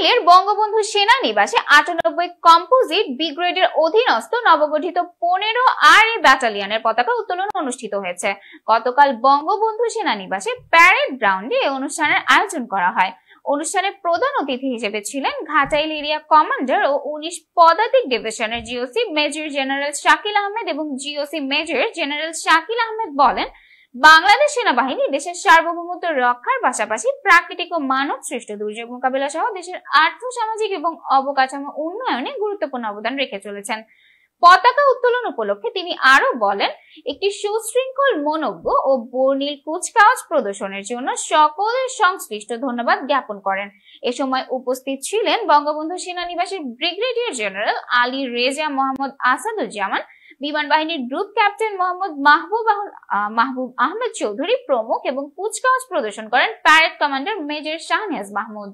ইসরায়েলের বঙ্গবন্ধু সেনানিবাসে আটানব্বই কম্পোজিট বিগ্রেডের অধীনস্থ নবগঠিত পনেরো আর এ ব্যাটালিয়নের পতাকা উত্তোলন অনুষ্ঠিত হয়েছে গতকাল বঙ্গবন্ধু সেনানিবাসে প্যারেড গ্রাউন্ডে এই অনুষ্ঠানের আয়োজন করা হয় অনুষ্ঠানে প্রধান অতিথি হিসেবে ছিলেন ঘাটাইল এরিয়া কমান্ডার ও উনিশ পদাতিক ডিভিশনের GOC major general Shakil Ahmed এবং GOC major general Shakil Ahmed বলেন বাংলাদেশ সেনাবাহিনী দেশের সার্বভৌমত্ব রক্ষার পাশাপাশি প্রাকৃতিক ও মানব সৃষ্ট দুর্যোগ মোকাবিলা সহ দেশের আর্থ সামাজিক এবং অবকাঠামো উন্নয়নে গুরুত্বপূর্ণ অবদান রেখে চলেছেন পতাকা উত্তোলন উপলক্ষে তিনি আরো বলেন একটি সুশৃঙ্খল মনোজ্ঞ ও বর্ণিল কুচকাওয়াজ প্রদর্শনের জন্য সকলের সংশ্লিষ্ট ধন্যবাদ জ্ঞাপন করেন এ সময় উপস্থিত ছিলেন বঙ্গবন্ধু সেনানিবাসের ব্রিগেডিয়ার জেনারেল আলী রেজা মোহাম্মদ আসাদুজ্জামান বিমান বাহিনীর গ্রুপ ক্যাপ্টেন মোহাম্মদ মাহবুব মাহবুব আহমেদ চৌধুরী প্রমুখ এবং কুচকাওয়াজ প্রদর্শন করেন parade commander major Shahnez Mahmud